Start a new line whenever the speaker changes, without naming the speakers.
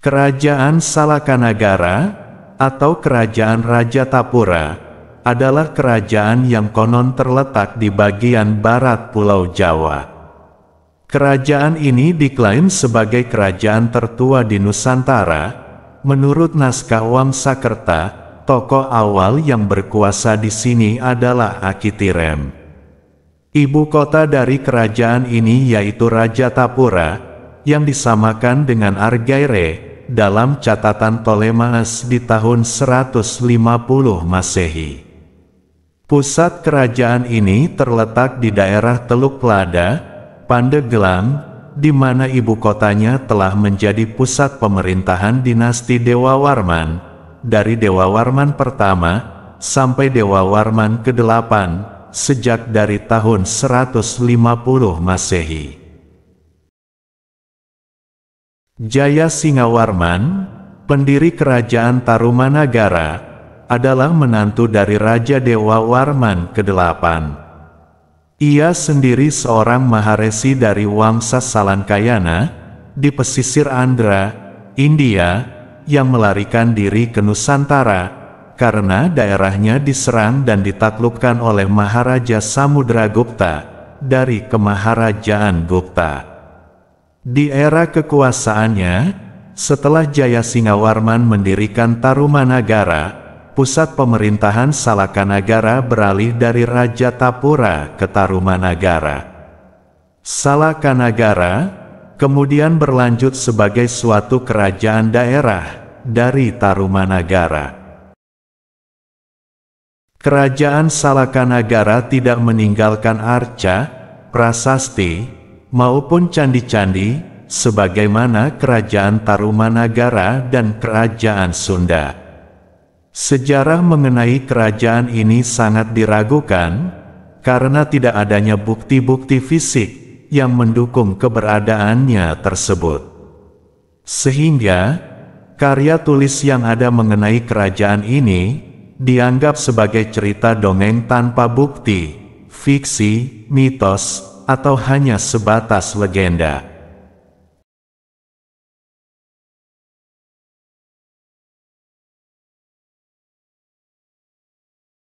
Kerajaan Salakanagara, atau Kerajaan Raja Tapura, adalah kerajaan yang konon terletak di bagian barat Pulau Jawa. Kerajaan ini diklaim sebagai kerajaan tertua di Nusantara, menurut naskah Wamsakerta, tokoh awal yang berkuasa di sini adalah Akitirem. Ibu kota dari kerajaan ini yaitu Raja Tapura, yang disamakan dengan Argaire, dalam catatan Ptolemaeus di tahun 150 Masehi. Pusat kerajaan ini terletak di daerah Teluk Lada, Pandeglang, di mana ibu kotanya telah menjadi pusat pemerintahan dinasti Dewa Warman, dari Dewa Warman pertama sampai Dewa Warman ke-8, sejak dari tahun 150 Masehi. Jaya Singawarman, pendiri kerajaan Tarumanagara, adalah menantu dari Raja Dewa Warman ke-8. Ia sendiri seorang maharesi dari Wangsa Salankayana, di pesisir Andhra, India, yang melarikan diri ke Nusantara, karena daerahnya diserang dan ditaklukkan oleh Maharaja Samudra Gupta, dari Kemaharajaan Gupta. Di era kekuasaannya, setelah Jayasingawarman mendirikan Tarumanagara, pusat pemerintahan Salakanagara beralih dari Raja Tapura ke Tarumanagara. Salakanagara kemudian berlanjut sebagai suatu kerajaan daerah dari Tarumanagara. Kerajaan Salakanagara tidak meninggalkan arca, prasasti, maupun candi-candi, sebagaimana kerajaan Tarumanagara dan kerajaan Sunda. Sejarah mengenai kerajaan ini sangat diragukan, karena tidak adanya bukti-bukti fisik yang mendukung keberadaannya tersebut. Sehingga, karya tulis yang ada mengenai kerajaan ini dianggap sebagai cerita dongeng tanpa bukti, fiksi, mitos, atau hanya sebatas legenda.